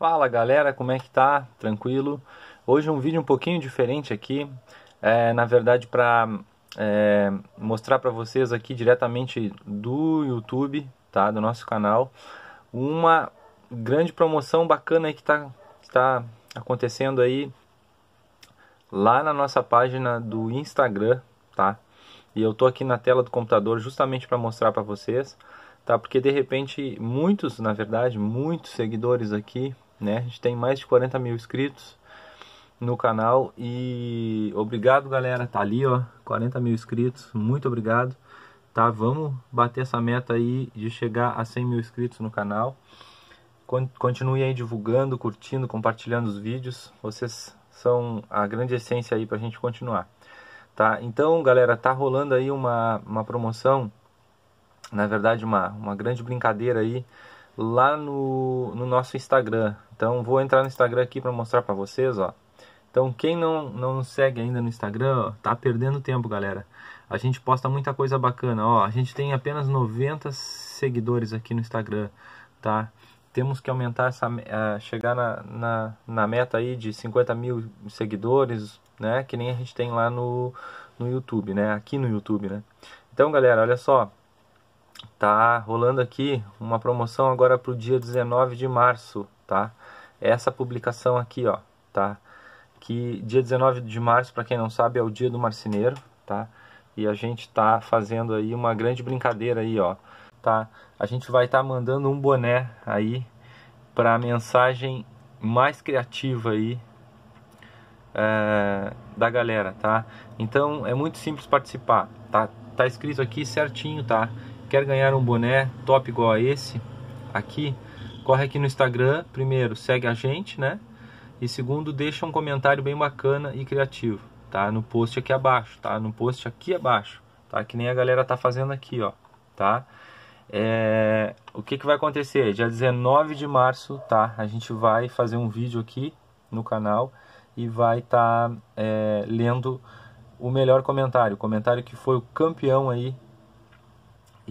Fala galera, como é que tá? Tranquilo? Hoje um vídeo um pouquinho diferente aqui, é, na verdade para é, mostrar para vocês aqui diretamente do YouTube, tá? Do nosso canal, uma grande promoção bacana aí que está tá acontecendo aí lá na nossa página do Instagram, tá? E eu tô aqui na tela do computador justamente para mostrar para vocês, tá? Porque de repente muitos, na verdade, muitos seguidores aqui né? A gente tem mais de 40 mil inscritos no canal e obrigado galera, tá ali ó, 40 mil inscritos, muito obrigado, tá? Vamos bater essa meta aí de chegar a 100 mil inscritos no canal. Continue aí divulgando, curtindo, compartilhando os vídeos, vocês são a grande essência aí pra gente continuar, tá? Então galera, tá rolando aí uma, uma promoção, na verdade uma, uma grande brincadeira aí, lá no, no nosso Instagram. Então vou entrar no Instagram aqui para mostrar para vocês, ó. Então quem não não segue ainda no Instagram, ó, tá perdendo tempo, galera. A gente posta muita coisa bacana, ó. A gente tem apenas 90 seguidores aqui no Instagram, tá? Temos que aumentar essa uh, chegar na, na, na meta aí de 50 mil seguidores, né? Que nem a gente tem lá no no YouTube, né? Aqui no YouTube, né? Então, galera, olha só, tá rolando aqui uma promoção agora para o dia 19 de março, tá? Essa publicação aqui, ó, tá? Que dia 19 de março, para quem não sabe, é o dia do marceneiro, tá? E a gente tá fazendo aí uma grande brincadeira aí, ó, tá? A gente vai estar tá mandando um boné aí para a mensagem mais criativa aí é, da galera, tá? Então é muito simples participar, tá? Tá escrito aqui certinho, tá? Quer ganhar um boné top igual a esse aqui? Corre aqui no Instagram, primeiro, segue a gente, né? E segundo, deixa um comentário bem bacana e criativo, tá? No post aqui abaixo, tá? No post aqui abaixo, tá? Que nem a galera tá fazendo aqui, ó, tá? É... O que que vai acontecer? Dia 19 de março, tá? A gente vai fazer um vídeo aqui no canal e vai estar tá, é, lendo o melhor comentário, o comentário que foi o campeão aí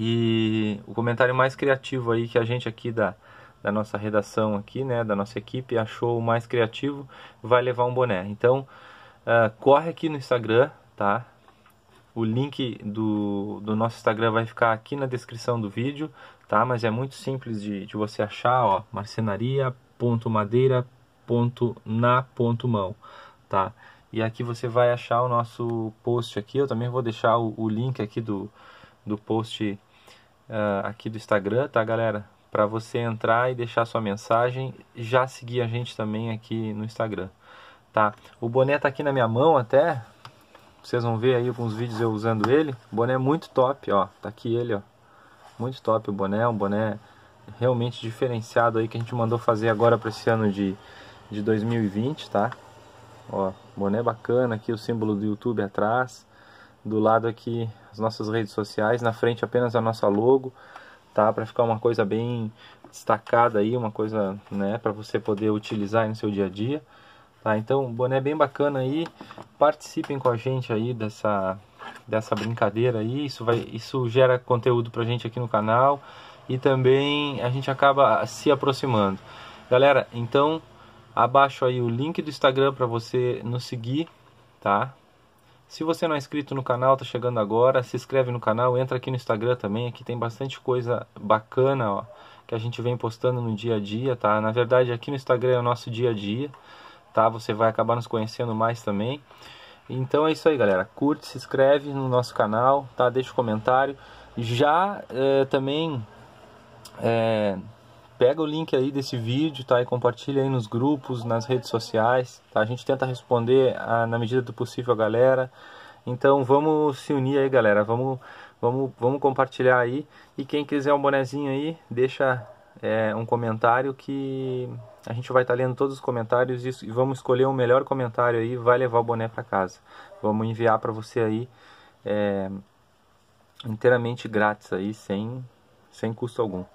e o comentário mais criativo aí que a gente aqui da, da nossa redação aqui, né, da nossa equipe, achou o mais criativo, vai levar um boné. Então, uh, corre aqui no Instagram, tá? O link do, do nosso Instagram vai ficar aqui na descrição do vídeo, tá? Mas é muito simples de, de você achar, ó, marcenaria.madeira.na.mão, tá? E aqui você vai achar o nosso post aqui, eu também vou deixar o, o link aqui do, do post uh, aqui do Instagram, tá, galera? Para você entrar e deixar sua mensagem, já seguir a gente também aqui no Instagram, tá? O boné tá aqui na minha mão até. Vocês vão ver aí alguns vídeos eu usando ele. O boné é muito top, ó. Tá aqui ele, ó. Muito top o boné, um boné realmente diferenciado aí que a gente mandou fazer agora para esse ano de, de 2020, tá? Ó, boné bacana aqui, o símbolo do YouTube atrás do lado aqui as nossas redes sociais, na frente apenas a nossa logo, tá? Para ficar uma coisa bem destacada aí, uma coisa, né, para você poder utilizar no seu dia a dia. Tá? Então, boné é bem bacana aí. Participem com a gente aí dessa dessa brincadeira aí. Isso vai isso gera conteúdo pra gente aqui no canal e também a gente acaba se aproximando. Galera, então abaixo aí o link do Instagram para você nos seguir, tá? Se você não é inscrito no canal, está chegando agora, se inscreve no canal, entra aqui no Instagram também, aqui tem bastante coisa bacana ó, que a gente vem postando no dia a dia, tá? Na verdade, aqui no Instagram é o nosso dia a dia, tá? Você vai acabar nos conhecendo mais também. Então é isso aí, galera. Curte, se inscreve no nosso canal, tá? Deixa o um comentário. Já é, também é, pega o link aí desse vídeo, tá? E compartilha aí nos grupos, nas redes sociais, tá? A gente tenta responder a, ah, na medida do possível a galera. Então vamos se unir aí, galera. Vamos, vamos, vamos compartilhar aí. E quem quiser um bonezinho aí, deixa é, um comentário que a gente vai estar tá lendo todos os comentários e vamos escolher o um melhor comentário aí. Vai levar o boné para casa. Vamos enviar para você aí. É, inteiramente grátis aí, sem, sem custo algum.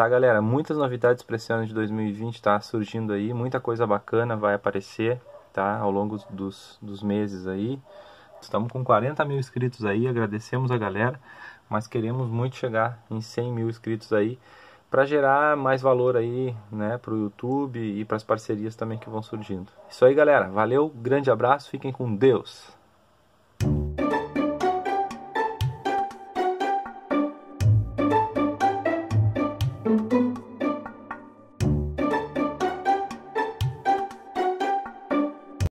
Tá, galera? Muitas novidades para esse ano de 2020 tá surgindo aí, muita coisa bacana vai aparecer, tá? Ao longo dos, dos meses aí. Estamos com 40 mil inscritos aí, agradecemos a galera, mas queremos muito chegar em 100 mil inscritos aí para gerar mais valor aí, né, para o YouTube e para as parcerias também que vão surgindo. Isso aí, galera. Valeu, grande abraço, fiquem com Deus.